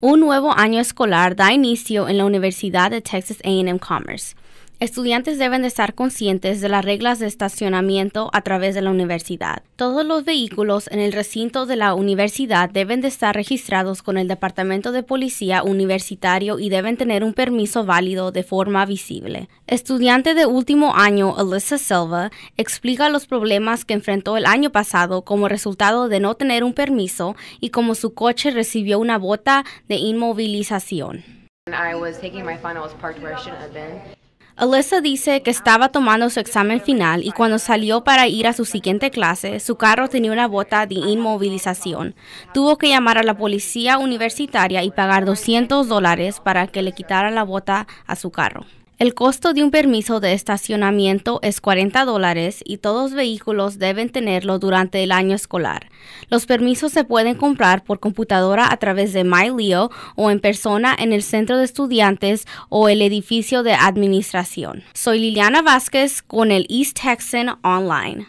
Un nuevo año escolar da inicio en la Universidad de Texas AM Commerce. Estudiantes deben de estar conscientes de las reglas de estacionamiento a través de la universidad. Todos los vehículos en el recinto de la universidad deben de estar registrados con el Departamento de Policía Universitario y deben tener un permiso válido de forma visible. Estudiante de último año Alyssa Silva explica los problemas que enfrentó el año pasado como resultado de no tener un permiso y como su coche recibió una bota de inmovilización. Alyssa dice que estaba tomando su examen final y cuando salió para ir a su siguiente clase, su carro tenía una bota de inmovilización. Tuvo que llamar a la policía universitaria y pagar 200 dólares para que le quitaran la bota a su carro. El costo de un permiso de estacionamiento es 40 dólares y todos vehículos deben tenerlo durante el año escolar. Los permisos se pueden comprar por computadora a través de MyLeo o en persona en el centro de estudiantes o el edificio de administración. Soy Liliana Vázquez con el East Texan Online.